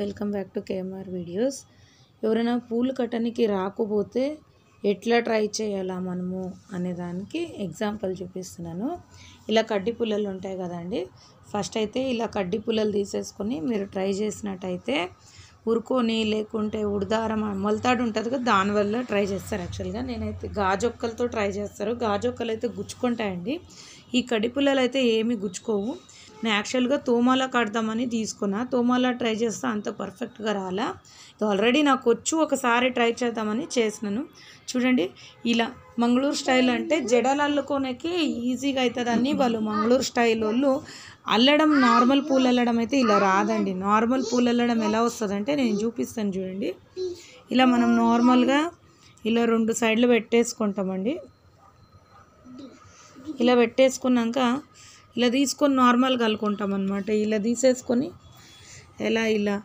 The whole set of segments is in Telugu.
welcome back to KMR videos ఎవరైనా పూలు కట్టడానికి రాకపోతే ఎట్లా ట్రై చేయాలా మనము అనేదానికి ఎగ్జాంపుల్ చూపిస్తున్నాను ఇలా కడ్డి పుల్లలు ఉంటాయి కదండి ఫస్ట్ అయితే ఇలా కడ్డి పుల్లలు తీసేసుకొని మీరు ట్రై చేసినట్టయితే ఉరుకొని లేకుంటే ఉడదారం మొలతాడు ఉంటుంది కదా దానివల్ల ట్రై చేస్తారు యాక్చువల్గా నేనైతే గాజొక్కలతో ట్రై చేస్తారు గాజొక్కలు అయితే గుచ్చుకుంటాయండి ఈ కడిపుల్లలు అయితే ఏమి గుచ్చుకోవు నేను యాక్చువల్గా తోమాలా కడదామని తీసుకున్నా తోమాలా ట్రై చేస్తే అంత పర్ఫెక్ట్గా రాలా ఇది ఆల్రెడీ నాకు వచ్చు ఒకసారి ట్రై చేద్దామని చేసినాను చూడండి ఇలా మంగళూరు స్టైల్ అంటే జడలు అల్లుకోనేకి ఈజీగా అవుతుందని వాళ్ళు మంగళూరు స్టైల్ వాళ్ళు అల్లడం నార్మల్ పూలు అల్లడం అయితే ఇలా రాదండి నార్మల్ పూలు అల్లడం ఎలా వస్తుందంటే నేను చూపిస్తాను చూడండి ఇలా మనం నార్మల్గా ఇలా రెండు సైడ్లు పెట్టేసుకుంటామండి ఇలా పెట్టేసుకున్నాక ఇలా తీసుకొని నార్మల్ కలుకుంటాం అనమాట ఇలా తీసేసుకొని ఎలా ఇలా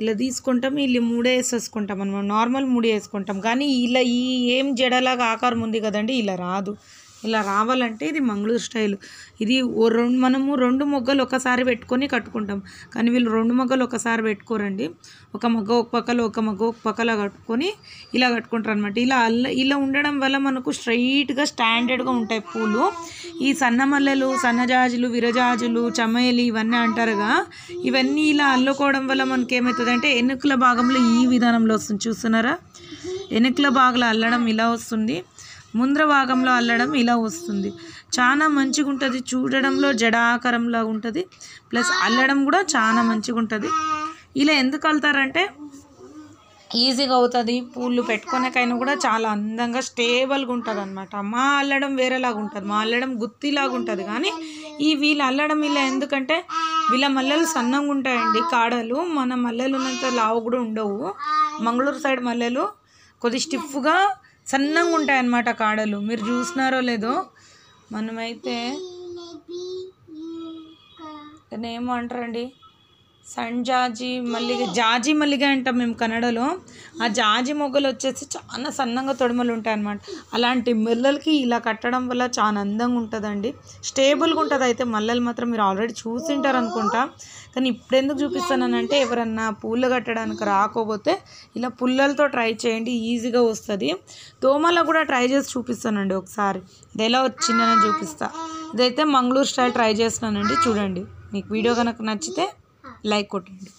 ఇలా తీసుకుంటాం ఇలా మూడే వేసేసుకుంటాం అనమాట నార్మల్ మూడే వేసుకుంటాం కానీ ఇలా ఈ ఏం జడలాగా ఆకారం ఉంది కదండి ఇలా రాదు ఇలా రావాలంటే ఇది మంగళూరు స్టైల్ ఇది రెండు మనము రెండు మొగ్గలు ఒకసారి పెట్టుకొని కట్టుకుంటాం కానీ వీళ్ళు రెండు మొగ్గలు ఒకసారి పెట్టుకోరండి ఒక మొగ్గ ఒక పక్కలో ఒక మొగ్గ ఒక పక్కలో కట్టుకొని ఇలా కట్టుకుంటారు అనమాట ఇలా ఇలా ఉండడం వల్ల మనకు స్ట్రైట్గా స్టాండర్డ్గా ఉంటాయి పూలు ఈ సన్నమల్లెలు సన్నజాజులు విరజాజులు చమయలు ఇవన్నీ అంటారుగా ఇవన్నీ ఇలా అల్లుకోవడం వల్ల మనకి ఏమవుతుంది అంటే ఎన్నికల భాగంలో ఈ విధానంలో వస్తుంది చూస్తున్నారా ఎన్నికల భాగంలో అల్లడం ఇలా వస్తుంది ముంద్ర భాగంలో అల్లడం ఇలా వస్తుంది చాలా మంచిగా ఉంటుంది చూడడంలో జడాకరంలో ఉంటుంది ప్లస్ అల్లడం కూడా చాలా మంచిగా ఉంటుంది ఇలా ఎందుకు అల్తారంటే ఈజీగా అవుతుంది పూలు పెట్టుకునేకైనా కూడా చాలా అందంగా స్టేబుల్గా ఉంటుంది అనమాట మా అల్లడం వేరేలాగా ఉంటుంది మా అల్లడం గుత్తిలాగా ఉంటుంది కానీ ఈ వీళ్ళు అల్లడం ఇలా ఎందుకంటే వీళ్ళ మల్లెలు సన్నంగా ఉంటాయండి కాడలు మన మల్లెలు ఉన్నంత లావు కూడా ఉండవు మంగళూరు సైడ్ మల్లెలు కొద్ది స్టిఫ్గా సన్నంగా ఉంటాయన్నమాట కాడలు మీరు చూసినారో లేదో మనమైతే దాన్ని ఏమంటారండి సన్ జాజి మల్లిగ జాజి మల్లిగ అంటాం మేము కన్నడలో ఆ జాజి మొగ్గలు వచ్చేసి చాలా సన్నంగా తొడమలు ఉంటాయి అన్నమాట అలాంటి మల్లెలకి ఇలా కట్టడం వల్ల చాలా అందంగా ఉంటుందండి స్టేబుల్గా ఉంటుంది అయితే మల్లెలు మాత్రం మీరు ఆల్రెడీ చూసింటారు అనుకుంటా కానీ ఇప్పుడెందుకు చూపిస్తానంటే ఎవరన్నా పూలు కట్టడానికి రాకపోతే ఇలా పుల్లలతో ట్రై చేయండి ఈజీగా వస్తుంది దోమలో కూడా ట్రై చేసి చూపిస్తానండి ఒకసారి ఇది ఎలా వచ్చిందని చూపిస్తా ఇదైతే మంగళూరు స్టైల్ ట్రై చేస్తున్నానండి చూడండి మీకు వీడియో కనుక నచ్చితే లైక్ కొట్టండి